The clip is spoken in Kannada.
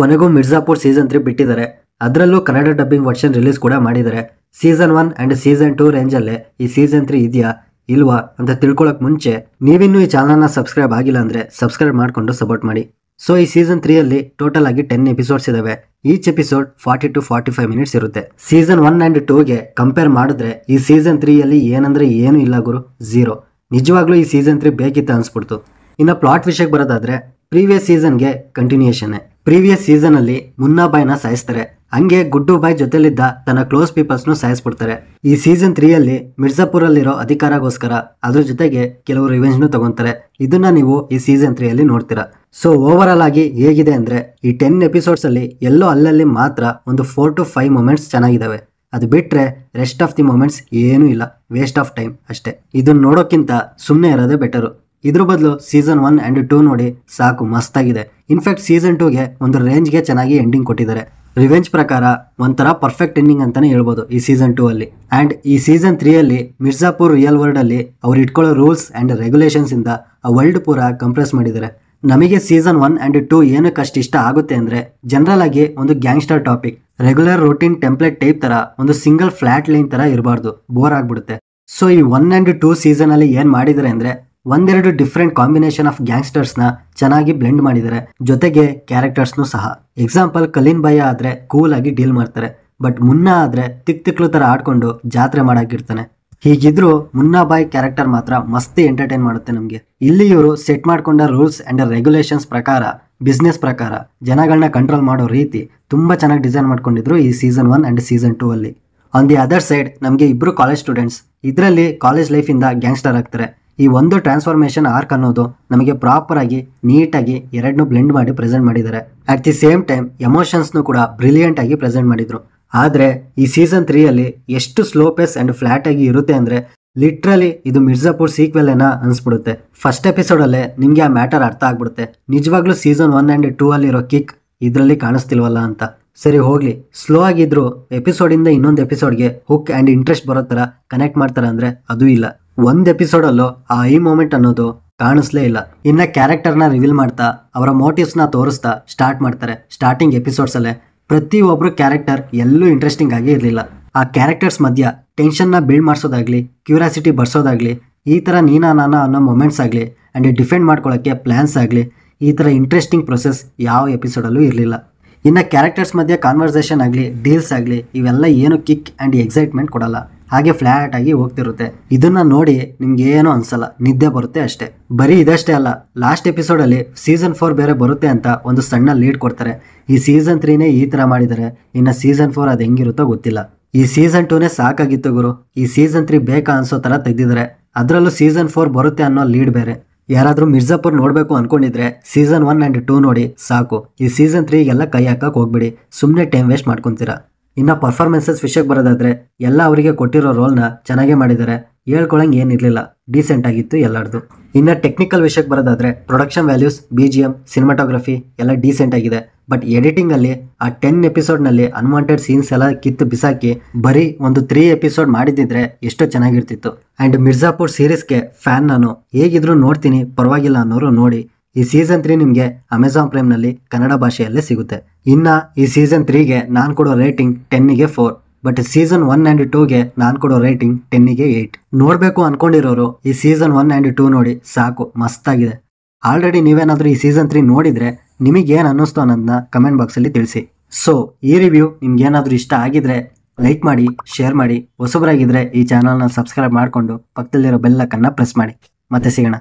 ಕೊನೆಗೂ ಮಿರ್ಜಾಪುರ್ ಸೀಸನ್ ತ್ರೀ ಬಿಟ್ಟಿದ್ದಾರೆ ಅದರಲ್ಲೂ ಕನ್ನಡ ಡಬ್ಬಿಂಗ್ ವರ್ಷನ್ ರಿಲೀಸ್ ಕೂಡ ಮಾಡಿದ್ದಾರೆ season one and season two ರೇಂಜಲ್ಲೇ ಈ ಸೀಸನ್ ತ್ರೀ ಇದೆಯಾ ಇಲ್ವಾ ಅಂತ ತಿಳ್ಕೊಳಕ್ ಮುಂಚೆ ನೀವಿನ್ನೂ ಈ ಚಾನಲ್ನ ಸಬ್ಸ್ಕ್ರೈಬ್ ಆಗಿಲ್ಲ ಅಂದ್ರೆ ಸಬ್ಸ್ಕ್ರೈಬ್ ಮಾಡಿಕೊಂಡು ಸಪೋರ್ಟ್ ಮಾಡಿ ಸೊ ಈ ಸೀಸನ್ ಅಲ್ಲಿ ಟೋಟಲ್ ಆಗಿ ಟೆನ್ ಎಪಿಸೋಡ್ಸ್ ಇದಾವೆ each episode forty to forty five minutes ಇರುತ್ತೆ ಸೀಸನ್ ಒನ್ ಆ್ಯಂಡ್ ಟೂಗೆ ಕಂಪೇರ್ ಮಾಡಿದ್ರೆ ಈ ಸೀಸನ್ ಅಲ್ಲಿ ಏನಂದ್ರೆ ಏನು ಇಲ್ಲ ಗುರು ಝೀರೋ ನಿಜವಾಗ್ಲೂ ಈ ಸೀಸನ್ ತ್ರೀ ಬೇಕಿತ್ತು ಅನ್ಸ್ಬಿಡ್ತು ಇನ್ನು ಪ್ಲಾಟ್ ವಿಷಯಕ್ಕೆ ಬರೋದಾದ್ರೆ ಪ್ರೀವಿಯಸ್ ಗೆ ಕಂಟಿನ್ಯೂಯೇಷನ್ ಪ್ರೀವಿಯಸ್ ಸೀಸನ್ ಅಲ್ಲಿ ಬಾಯ್ನ ಸಾಯಿಸ್ತಾರೆ ಹಂಗೆ ಗುಡ್ಡು ಬಾಯ್ ಜೊತೆಲಿದ್ದ ತನ್ನ ಕ್ಲೋಸ್ ಪೀಪಲ್ಸ್ ನು ಸಾಯಿಸ್ಬಿಡ್ತಾರೆ ಈ ಸೀಸನ್ ತ್ರೀ ಅಲ್ಲಿ ಮಿರ್ಜಾಪುರ್ ಅಲ್ಲಿರೋ ಅಧಿಕಾರಗೋಸ್ಕರ ಅದ್ರ ಜೊತೆಗೆ ಕೆಲವರು ರಿವೆಂಜ್ ನು ತಗೊಂತಾರೆ ಇದನ್ನ ನೀವು ಈ ಸೀಸನ್ ತ್ರೀ ಅಲ್ಲಿ ನೋಡ್ತೀರಾ ಸೊ ಓವರ್ ಆಲ್ ಆಗಿ ಹೇಗಿದೆ ಅಂದ್ರೆ ಈ ಟೆನ್ ಎಪಿಸೋಡ್ಸ್ ಅಲ್ಲಿ ಎಲ್ಲೋ ಅಲ್ಲಲ್ಲಿ ಮಾತ್ರ ಒಂದು ಫೋರ್ ಟು ಫೈವ್ ಮೊಮೆಂಟ್ಸ್ ಚೆನ್ನಾಗಿದ್ದಾವೆ ಅದು ಬಿಟ್ರೆ ರೆಸ್ಟ್ ಆಫ್ ದಿ ಮೊಮೆಂಟ್ಸ್ ಏನೂ ಇಲ್ಲ ವೇಸ್ಟ್ ಆಫ್ ಟೈಮ್ ಅಷ್ಟೇ ಇದನ್ನ ನೋಡೋಕ್ಕಿಂತ ಸುಮ್ಮನೆ ಇರೋದೇ ಬೆಟರು ಇದ್ರ ಬದಲು ಸೀಸನ್ ಒನ್ ಅಂಡ್ ಟೂ ನೋಡಿ ಸಾಕು ಮಸ್ತಾಗಿದೆ ಇನ್ಫ್ಯಾಕ್ಟ್ ಸೀಸನ್ ಗೆ ಒಂದು ರೇಂಜ್ ಗೆ ಚೆನ್ನಾಗಿ ಎಂಡಿಂಗ್ ಕೊಟ್ಟಿದ್ದಾರೆ ರಿವೆಂಜ್ ಪ್ರಕಾರ ಒಂಥರ ಪರ್ಫೆಕ್ಟ್ ಎಂಡಿಂಗ್ ಅಂತಾನೆ ಹೇಳ್ಬೋದು ಈ ಸೀಸನ್ ಟೂ ಅಲ್ಲಿ ಆ್ಯಂಡ್ ಈ ಸೀಸನ್ ಅಲ್ಲಿ ಮಿರ್ಜಾಪುರ್ ರಿಯಲ್ ವರ್ಲ್ಡ್ ಅಲ್ಲಿ ಅವ್ರು ಇಟ್ಕೊಳ್ಳೋ ರೂಲ್ಸ್ ಆ್ಯಂಡ್ ರೆಗ್ಯುಲೇಷನ್ಸ್ ಇಂದ ಆ ವರ್ಲ್ಡ್ ಪೂರ ಕಂಪ್ರೆಸ್ ಮಾಡಿದ್ದಾರೆ ನಮಗೆ ಸೀಸನ್ ಒನ್ ಆ್ಯಂಡ್ ಟೂ ಅಷ್ಟು ಇಷ್ಟ ಆಗುತ್ತೆ ಅಂದರೆ ಜನರಲ್ ಆಗಿ ಒಂದು gangster topic regular routine template type ತರ ಒಂದು ಸಿಂಗಲ್ ಫ್ಲಾಟ್ ಲೈನ್ ತರ ಇರಬಾರ್ದು ಬೋರ್ ಆಗಿಬಿಡುತ್ತೆ ಸೊ ಈ ಒನ್ ಆ್ಯಂಡ್ ಟೂ ಅಲ್ಲಿ ಏನು ಮಾಡಿದರೆ ಅಂದ್ರೆ ಒಂದೆರಡು ಡಿಫ್ರೆಂಟ್ ಕಾಂಬಿನೇಷನ್ ಆಫ್ ಗ್ಯಾಂಗ್ಸ್ಟರ್ಸ್ ನ ಚೆನ್ನಾಗಿ ಬ್ಲೆಂಡ್ ಮಾಡಿದ್ದಾರೆ ಜೊತೆಗೆ ಕ್ಯಾರೆಕ್ಟರ್ಸ್ ನು ಸಹ ಎಕ್ಸಾಂಪಲ್ ಕಲೀನ್ ಭಯ ಆದ್ರೆ ಕೂಲ್ ಆಗಿ ಡೀಲ್ ಮಾಡ್ತಾರೆ ಬಟ್ ಮುನ್ನಾ ಆದ್ರೆ ತಿಕ್ ತಿಕ್ಲು ತರ ಆಡ್ಕೊಂಡು ಜಾತ್ರೆ ಮಾಡಾಕಿರ್ತಾನೆ ಹೀಗಿದ್ರು ಮುನ್ನಾ ಬಾಯ್ ಕ್ಯಾರೆಕ್ಟರ್ ಮಾತ್ರ ಮಸ್ತಿ ಎಂಟರ್ಟೈನ್ ಮಾಡುತ್ತೆ ನಮಗೆ ಇಲ್ಲಿ ಇವರು ಸೆಟ್ ಮಾಡ್ಕೊಂಡ ರೂಲ್ಸ್ ಅಂಡ್ ರೆಗ್ಯುಲೇಷನ್ಸ್ ಪ್ರಕಾರ ಬಿಸ್ನೆಸ್ ಪ್ರಕಾರ ಜನಗಳನ್ನ ಕಂಟ್ರೋಲ್ ಮಾಡೋ ರೀತಿ ತುಂಬಾ ಚೆನ್ನಾಗಿ ಡಿಸೈನ್ ಮಾಡ್ಕೊಂಡಿದ್ರು ಈ season one and season two ಅಲ್ಲಿ ಆನ್ ದಿ ಅದರ್ ಸೈಡ್ ನಮಗೆ ಇಬ್ರು ಕಾಲೇಜ್ ಸ್ಟೂಡೆಂಟ್ಸ್ ಇದರಲ್ಲಿ ಕಾಲೇಜ್ ಲೈಫ್ ಇಂದ ಗ್ಯಾಂಗ್ಸ್ಟರ್ ಆಗ್ತಾರೆ ಈ ಒಂದು ಟ್ರಾನ್ಸ್ಫಾರ್ಮೇಷನ್ ಆರ್ಕ್ ಅನ್ನೋದು ನಮಗೆ ಪ್ರಾಪರ್ ಆಗಿ ನೀಟಾಗಿ ಎರಡನ್ನೂ ಬ್ಲೆಂಡ್ ಮಾಡಿ ಪ್ರೆಸೆಂಟ್ ಮಾಡಿದ್ದಾರೆ ಅಟ್ ದಿ ಸೇಮ್ ಟೈಮ್ ಎಮೋಷನ್ಸ್ನು ಕೂಡ ಬ್ರಿಲಿಯಂಟ್ ಆಗಿ ಪ್ರೆಸೆಂಟ್ ಮಾಡಿದ್ರು ಆದ್ರೆ ಈ ಸೀಸನ್ ಅಲ್ಲಿ ಎಷ್ಟು ಸ್ಲೋ ಪೇಸ್ ಅಂಡ್ ಫ್ಲಾಟ್ ಆಗಿ ಇರುತ್ತೆ ಅಂದ್ರೆ ಲಿಟ್ರಲಿ ಇದು ಮಿರ್ಜಾಪುರ್ ಸೀಕ್ವೆಲ್ ಏನ ಅನ್ಸ್ಬಿಡುತ್ತೆ ಫಸ್ಟ್ ಎಪಿಸೋಡ್ ಎಪಿಸೋಡಲ್ಲೇ ನಿಮಗೆ ಆ ಮ್ಯಾಟರ್ ಅರ್ಥ ಆಗ್ಬಿಡುತ್ತೆ ನಿಜವಾಗ್ಲೂ ಸೀಸನ್ ಒನ್ ಅಂಡ್ ಟೂ ಅಲ್ಲಿರೋ ಕಿಕ್ ಇದರಲ್ಲಿ ಕಾಣಿಸ್ತಿಲ್ವಲ್ಲ ಅಂತ ಸರಿ ಹೋಗ್ಲಿ ಸ್ಲೋ ಆಗಿದ್ರು ಇಂದ ಇನ್ನೊಂದು ಎಪಿಸೋಡ್ಗೆ ಹುಕ್ ಅಂಡ್ ಇಂಟ್ರೆಸ್ಟ್ ಬರೋ ತರ ಕನೆಕ್ಟ್ ಮಾಡ್ತಾರೆ ಅಂದ್ರೆ ಅದು ಇಲ್ಲ ಒಂದ್ ಎಪಿಸೋಡಲ್ಲೂ ಆ ಐ ಮೂಮೆಂಟ್ ಅನ್ನೋದು ಕಾಣಿಸ್ಲೇ ಇಲ್ಲ ಇನ್ನ ಕ್ಯಾರೆಕ್ಟರ್ನ ರಿವೀಲ್ ಮಾಡ್ತಾ ಅವರ ನ ತೋರಿಸ್ತಾ ಸ್ಟಾರ್ಟ್ ಮಾಡ್ತಾರೆ ಸ್ಟಾರ್ಟಿಂಗ್ ಎಪಿಸೋಡ್ಸ್ ಅಲ್ಲೇ ಒಬ್ಬರು ಕ್ಯಾರೆಕ್ಟರ್ ಎಲ್ಲೂ ಇಂಟ್ರೆಸ್ಟಿಂಗ್ ಆಗಿ ಇರಲಿಲ್ಲ ಆ ಕ್ಯಾರೆಕ್ಟರ್ಸ್ ಮಧ್ಯ ಟೆನ್ಷನ್ನ ಬಿಲ್ಡ್ ಮಾಡಿಸೋದಾಗ್ಲಿ ಕ್ಯೂರಿಯಾಸಿಟಿ ಬರ್ಸೋದಾಗ್ಲಿ ಈ ಥರ ನೀನಾ ನಾನಾ ಅನ್ನೋ ಮೊಮೆಂಟ್ಸ್ ಆಗಲಿ ಆ್ಯಂಡ್ ಡಿಫೆಂಡ್ ಮಾಡ್ಕೊಳ್ಳೋಕೆ ಪ್ಲಾನ್ಸ್ ಆಗಲಿ ಈ ಥರ ಇಂಟ್ರೆಸ್ಟಿಂಗ್ ಪ್ರೊಸೆಸ್ ಯಾವ ಎಪಿಸೋಡಲ್ಲೂ ಇರಲಿಲ್ಲ ಇನ್ನು ಕ್ಯಾರೆಕ್ಟರ್ಸ್ ಮಧ್ಯೆ ಕಾನ್ವರ್ಸೇಷನ್ ಆಗಲಿ ಡೀಲ್ಸ್ ಆಗಲಿ ಇವೆಲ್ಲ ಏನು ಕಿಕ್ ಆ್ಯಂಡ್ ಎಕ್ಸೈಟ್ಮೆಂಟ್ ಕೊಡಲ್ಲ ಹಾಗೆ ಫ್ಲಾಟ್ ಆಗಿ ಹೋಗ್ತಿರುತ್ತೆ ಇದನ್ನ ನೋಡಿ ನಿಮ್ಗೆ ಏನೋ ಅನ್ಸಲ್ಲ ನಿದ್ದೆ ಬರುತ್ತೆ ಅಷ್ಟೇ ಬರೀ ಇದಷ್ಟೇ ಅಲ್ಲ ಲಾಸ್ಟ್ ಎಪಿಸೋಡ್ ಅಲ್ಲಿ ಸೀಸನ್ ಫೋರ್ ಬೇರೆ ಬರುತ್ತೆ ಅಂತ ಒಂದು ಸಣ್ಣ ಲೀಡ್ ಕೊಡ್ತಾರೆ ಈ ಸೀಸನ್ ತ್ರೀನೇ ಈ ತರ ಮಾಡಿದರೆ ಇನ್ನ ಸೀಸನ್ ಫೋರ್ ಅದ್ ಹೆಂಗಿರುತ್ತೋ ಗೊತ್ತಿಲ್ಲ ಈ ಸೀಸನ್ ಟೂನೇ ಸಾಕಾಗಿತ್ತು ಗುರು ಈ ಸೀಸನ್ ತ್ರೀ ಬೇಕಾ ಅನ್ಸೋ ತರ ತೆಗ್ದಿದ್ದಾರೆ ಅದರಲ್ಲೂ ಸೀಸನ್ ಫೋರ್ ಬರುತ್ತೆ ಅನ್ನೋ ಲೀಡ್ ಬೇರೆ ಯಾರಾದರೂ ಮಿರ್ಜಾಪುರ್ ನೋಡಬೇಕು ಅನ್ಕೊಂಡಿದ್ರೆ ಸೀಸನ್ ಒನ್ ಆ್ಯಂಡ್ ಟೂ ನೋಡಿ ಸಾಕು ಈ ಸೀಸನ್ ತ್ರೀಗೆಲ್ಲ ಕೈ ಹಾಕಕ್ಕೆ ಹೋಗ್ಬಿಡಿ ಸುಮ್ಮನೆ ಟೈಮ್ ವೇಸ್ಟ್ ಮಾಡ್ಕೊತೀರಾ ಇನ್ನು ಪರ್ಫಾರ್ಮೆನ್ಸಸ್ ವಿಷಯಕ್ಕೆ ಬರೋದಾದರೆ ಎಲ್ಲ ಅವರಿಗೆ ಕೊಟ್ಟಿರೋ ರೋಲ್ನ ಚೆನ್ನಾಗೇ ಮಾಡಿದ್ದಾರೆ ಹೇಳ್ಕೊಳಂಗೆ ಏನಿರಲಿಲ್ಲ ಡೀಸೆಂಟ್ ಆಗಿತ್ತು ಎಲ್ಲರದು ಇನ್ನು ಟೆಕ್ನಿಕಲ್ ವಿಷಯಕ್ಕೆ ಬರೋದಾದರೆ production values B G M cinematography ಎಲ್ಲ ಡೀಸೆಂಟ್ ಆಗಿದೆ ಬಟ್ ಎಡಿಟಿಂಗಲ್ಲಿ ಆ ಟೆನ್ ಎಪಿಸೋಡ್ನಲ್ಲಿ ಅನ್ವಾಂಟೆಡ್ ಸೀನ್ಸ್ ಎಲ್ಲ ಕಿತ್ತು ಬಿಸಾಕಿ ಬರೀ ಒಂದು ತ್ರೀ ಎಪಿಸೋಡ್ ಮಾಡಿದ್ದಿದ್ರೆ ಎಷ್ಟೋ ಚೆನ್ನಾಗಿರ್ತಿತ್ತು ಆ್ಯಂಡ್ ಮಿರ್ಜಾಪುರ್ ಸೀರೀಸ್ಗೆ ಫ್ಯಾನ್ ನಾನು ಹೇಗಿದ್ರು ನೋಡ್ತೀನಿ ಪರವಾಗಿಲ್ಲ ಅನ್ನೋರು ನೋಡಿ ಈ ಸೀಸನ್ ತ್ರೀ ನಿಮಗೆ ಅಮೆಝಾನ್ ಪ್ರೈಮ್ನಲ್ಲಿ ಕನ್ನಡ ಭಾಷೆಯಲ್ಲೇ ಸಿಗುತ್ತೆ ಇನ್ನು ಈ ಸೀಸನ್ ತ್ರೀಗೆ ನಾನು ಕೊಡೋ ರೇಟಿಂಗ್ ಟೆನ್ನಿಗೆ four but season one and ಟೂಗೆ ನಾನು ಕೊಡೋ ರೇಟಿಂಗ್ ಟೆನ್ನಿಗೆ ಏಯ್ಟ್ ನೋಡಬೇಕು ಅಂದ್ಕೊಂಡಿರೋರು ಈ ಸೀಸನ್ ಒನ್ ಆ್ಯಂಡ್ ಟೂ ನೋಡಿ ಸಾಕು ಮಸ್ತಾಗಿದೆ ಆಲ್ರೆಡಿ ನೀವೇನಾದರೂ ಈ ಸೀಸನ್ ತ್ರೀ ನೋಡಿದರೆ ನಿಮಗೇನು ಅನ್ನಿಸ್ತು ಅನ್ನೋದನ್ನ ಕಮೆಂಟ್ ಬಾಕ್ಸಲ್ಲಿ ತಿಳಿಸಿ ಸೊ ಈ ರಿವ್ಯೂ ನಿಮ್ಗೇನಾದರೂ ಇಷ್ಟ ಆಗಿದ್ರೆ ಲೈಕ್ ಮಾಡಿ ಶೇರ್ ಮಾಡಿ ಹೊಸಬರಾಗಿದ್ದರೆ ಈ ಚಾನಲ್ನ ಸಬ್ಸ್ಕ್ರೈಬ್ ಮಾಡಿಕೊಂಡು ಪಕ್ಕದಲ್ಲಿರೋ ಬೆಲ್ಲಕ್ಕನ್ನು ಪ್ರೆಸ್ ಮಾಡಿ ಮತ್ತೆ ಸಿಗೋಣ